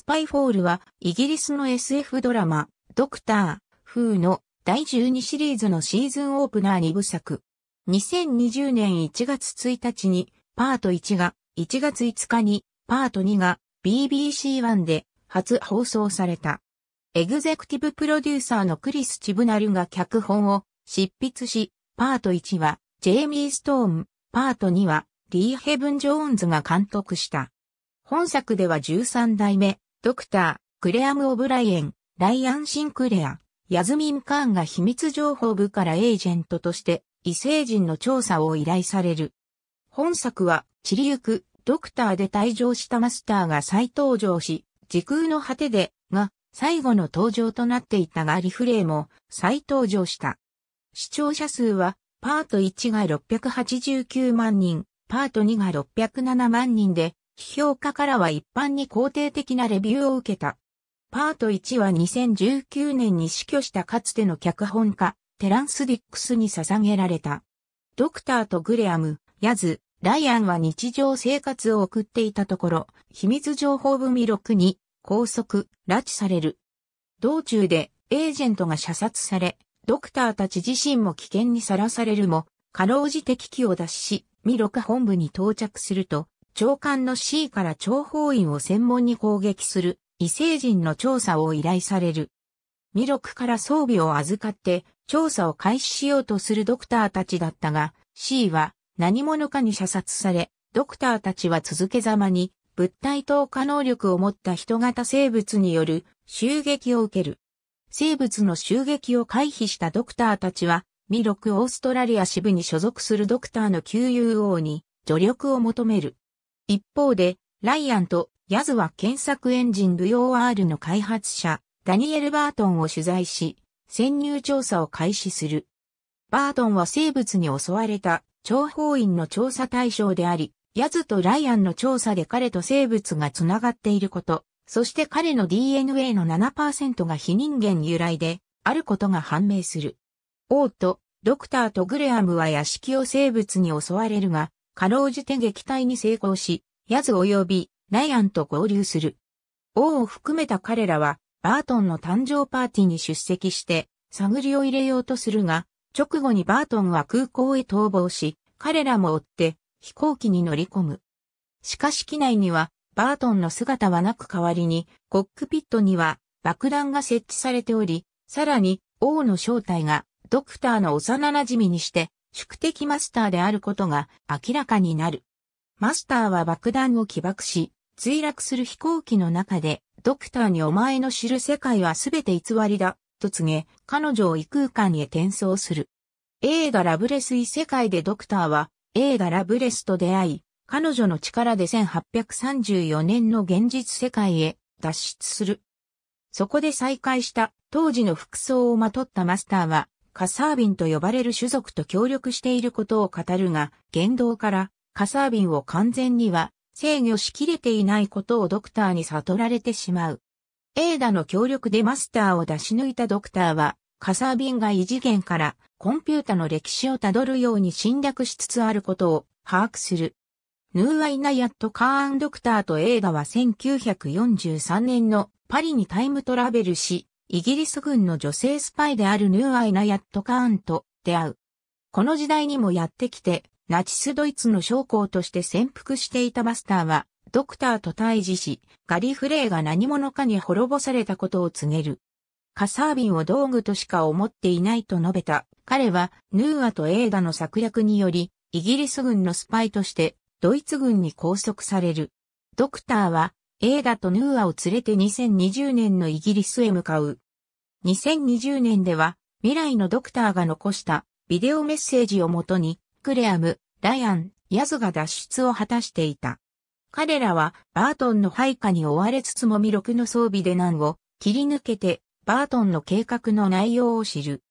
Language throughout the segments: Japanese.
スパイフォールはイギリスの SF ドラマ、ドクター、フーの第12シリーズのシーズンオープナー2部作。2020年1月1日にパート1が、1月5日にパート2が BBC1 で初放送された。エグゼクティブプロデューサーのクリス・チブナルが脚本を執筆し、パート1はジェイミー・ストーン、パート2はリー・ヘブン・ジョーンズが監督した。本作では13代目ドクター、クレアム・オブライエン、ライアン・シンクレア、ヤズミン・カーンが秘密情報部からエージェントとして異星人の調査を依頼される。本作は、散りゆく、ドクターで退場したマスターが再登場し、時空の果てで、が、最後の登場となっていたがリフレイも再登場した。視聴者数は、パート1が689万人、パート2が607万人で、批評家からは一般に肯定的なレビューを受けた。パート1は2019年に死去したかつての脚本家、テランス・ディックスに捧げられた。ドクターとグレアム、ヤズ、ライアンは日常生活を送っていたところ、秘密情報部未録に拘束、拉致される。道中でエージェントが射殺され、ドクターたち自身も危険にさらされるも、かろうじて危機を脱し、ミロ本部に到着すると、長官の C から諜報員を専門に攻撃する異星人の調査を依頼される。ミロクから装備を預かって調査を開始しようとするドクターたちだったが、C は何者かに射殺され、ドクターたちは続けざまに物体投下能力を持った人型生物による襲撃を受ける。生物の襲撃を回避したドクターたちは、ミロクオーストラリア支部に所属するドクターの旧友王に助力を求める。一方で、ライアンとヤズは検索エンジン VOR の開発者、ダニエル・バートンを取材し、潜入調査を開始する。バートンは生物に襲われた諜報員の調査対象であり、ヤズとライアンの調査で彼と生物がつながっていること、そして彼の DNA の7%が非人間由来であることが判明する。王とドクターとグレアムは屋敷を生物に襲われるが、かろうじて撃退に成功し、ヤズ及びライアンと合流する。王を含めた彼らは、バートンの誕生パーティーに出席して、探りを入れようとするが、直後にバートンは空港へ逃亡し、彼らも追って飛行機に乗り込む。しかし機内にはバートンの姿はなく代わりに、コックピットには爆弾が設置されており、さらに王の正体がドクターの幼馴染にして宿敵マスターであることが明らかになる。マスターは爆弾を起爆し、墜落する飛行機の中で、ドクターにお前の知る世界はすべて偽りだ、と告げ、彼女を異空間へ転送する。映画ラブレス異世界でドクターは、映画ラブレスと出会い、彼女の力で1834年の現実世界へ脱出する。そこで再会した当時の服装をまとったマスターはカサービンと呼ばれる種族と協力していることを語るが、言動からカサービンを完全には制御しきれていないことをドクターに悟られてしまう。エーダの協力でマスターを出し抜いたドクターは、カサービンが異次元からコンピュータの歴史をたどるように侵略しつつあることを把握する。ヌーアイナヤット・カーン・ドクターとエーダは1943年のパリにタイムトラベルし、イギリス軍の女性スパイであるヌーアイナ・ヤット・カーンと出会う。この時代にもやってきて、ナチスドイツの将校として潜伏していたバスターは、ドクターと対峙し、ガリフレーが何者かに滅ぼされたことを告げる。カサービンを道具としか思っていないと述べた。彼は、ヌーアとエーダの策略により、イギリス軍のスパイとして、ドイツ軍に拘束される。ドクターは、エーダとヌーアを連れて2020年のイギリスへ向かう。2020年では、未来のドクターが残したビデオメッセージをもとに、クレアム、ライアン、ヤズが脱出を果たしていた。彼らは、バートンの配下に追われつつも魅力の装備で難を切り抜けて、バートンの計画の内容を知る。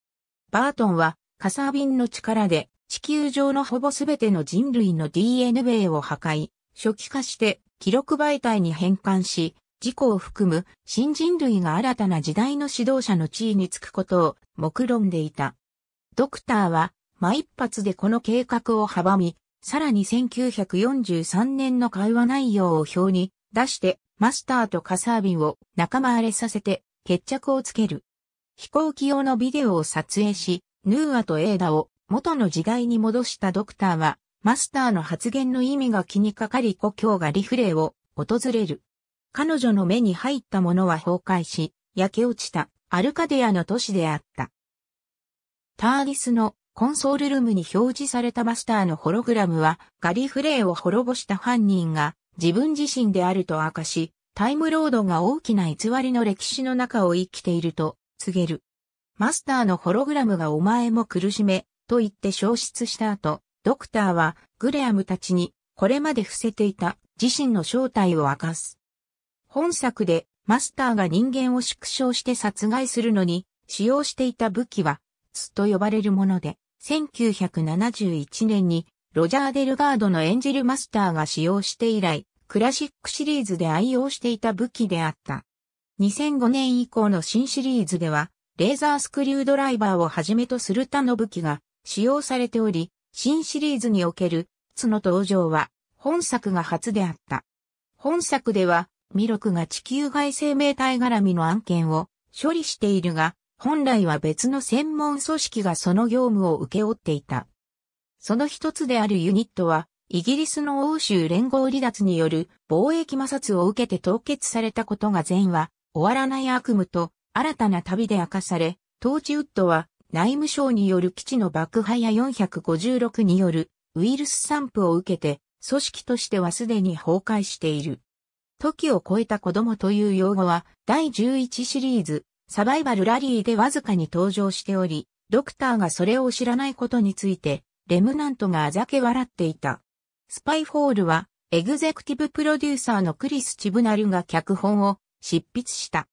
バートンは、カサービンの力で、地球上のほぼすべての人類の DNA を破壊、初期化して、記録媒体に変換し、事故を含む新人類が新たな時代の指導者の地位につくことを目論んでいた。ドクターは、毎一発でこの計画を阻み、さらに1943年の会話内容を表に出してマスターとカサービンを仲間荒れさせて決着をつける。飛行機用のビデオを撮影し、ヌーアとエーダを元の時代に戻したドクターはマスターの発言の意味が気にかかり故郷がリフレを訪れる。彼女の目に入ったものは崩壊し、焼け落ちたアルカデアの都市であった。ターギスのコンソールルームに表示されたマスターのホログラムはガリフレイを滅ぼした犯人が自分自身であると明かし、タイムロードが大きな偽りの歴史の中を生きていると告げる。マスターのホログラムがお前も苦しめと言って消失した後、ドクターはグレアムたちにこれまで伏せていた自身の正体を明かす。本作でマスターが人間を縮小して殺害するのに使用していた武器はツと呼ばれるもので、1971年にロジャー・デルガードの演じるマスターが使用して以来、クラシックシリーズで愛用していた武器であった。2005年以降の新シリーズでは、レーザースクリュードライバーをはじめとする他の武器が使用されており、新シリーズにおける、津の登場は、本作が初であった。本作では、ミロクが地球外生命体絡みの案件を処理しているが、本来は別の専門組織がその業務を受け負っていた。その一つであるユニットは、イギリスの欧州連合離脱による貿易摩擦を受けて凍結されたことが前は、終わらない悪夢と新たな旅で明かされ、トーチウッドは内務省による基地の爆破や456によるウイルス散布を受けて、組織としてはすでに崩壊している。時を超えた子供という用語は、第11シリーズ、サバイバルラリーでわずかに登場しており、ドクターがそれを知らないことについて、レムナントがあざけ笑っていた。スパイフォールは、エグゼクティブプロデューサーのクリス・チブナルが脚本を執筆した。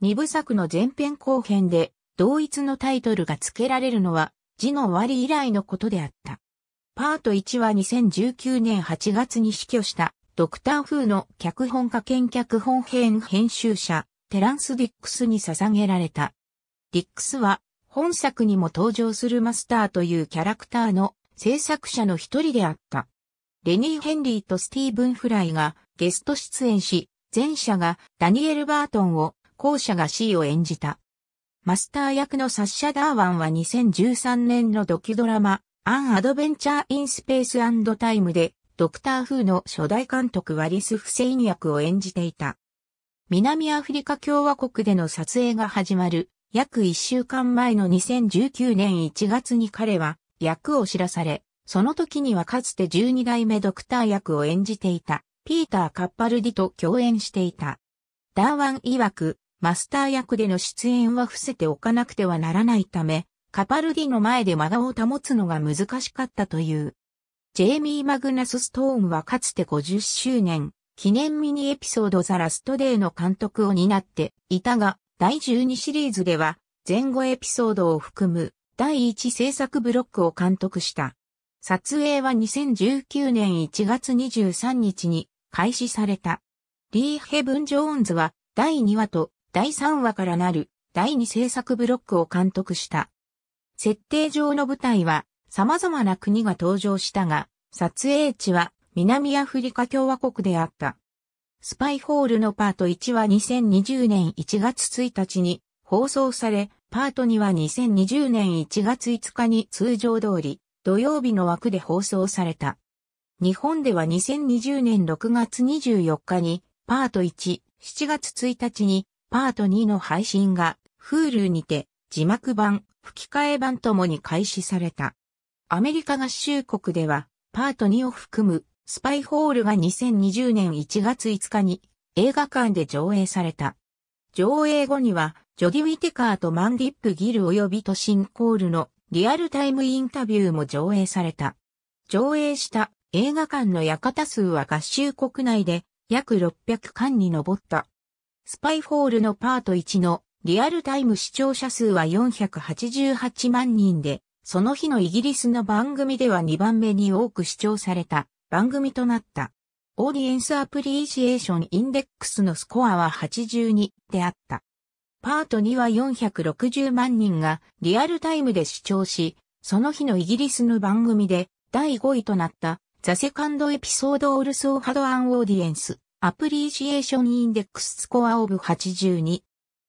二部作の前編後編で同一のタイトルが付けられるのは、字の終わり以来のことであった。パート1は2019年8月に死去した、ドクター風の脚本家兼脚本編編集者、テランス・ディックスに捧げられた。ディックスは、本作にも登場するマスターというキャラクターの制作者の一人であった。レニー・ヘンリーとスティーブン・フライがゲスト出演し、前者がダニエル・バートンを、後者が C を演じた。マスター役のサッシャ・ダーワンは2013年のドキュドラマ、アン・アドベンチャー・イン・スペースタイムで、ドクター・フーの初代監督ワリス・フセイン役を演じていた。南アフリカ共和国での撮影が始まる、約1週間前の2019年1月に彼は役を知らされ、その時にはかつて12代目ドクター役を演じていた、ピーター・カッパルディと共演していた。ダーワン曰く、マスター役での出演は伏せておかなくてはならないため、カパルディの前で顔を保つのが難しかったという。ジェイミー・マグナス・ストーンはかつて50周年、記念ミニエピソードザラストデーの監督を担っていたが、第12シリーズでは、前後エピソードを含む第1制作ブロックを監督した。撮影は2019年1月23日に開始された。リー・ヘブン・ジョーンズは第2話と第3話からなる第2制作ブロックを監督した。設定上の舞台は様々な国が登場したが、撮影地は南アフリカ共和国であった。スパイホールのパート1は2020年1月1日に放送され、パート2は2020年1月5日に通常通り土曜日の枠で放送された。日本では2020年6月24日にパート1、7月1日にパート2の配信がフールにて字幕版、吹き替え版ともに開始された。アメリカ合衆国ではパート2を含むスパイホールが2020年1月5日に映画館で上映された。上映後にはジョディ・ウィテカーとマンディップ・ギル及びトシン・コールのリアルタイムインタビューも上映された。上映した映画館の館数は合衆国内で約600館に上った。スパイフォールのパート1のリアルタイム視聴者数は488万人で、その日のイギリスの番組では2番目に多く視聴された番組となった。オーディエンスアプリシエーションインデックスのスコアは82であった。パート2は460万人がリアルタイムで視聴し、その日のイギリスの番組で第5位となったザセカンドエピソードオルソーハドアンオーディエンス。アプリシエーションインデックススコアオブ82。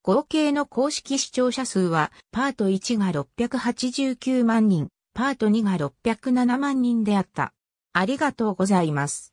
合計の公式視聴者数は、パート1が689万人、パート2が607万人であった。ありがとうございます。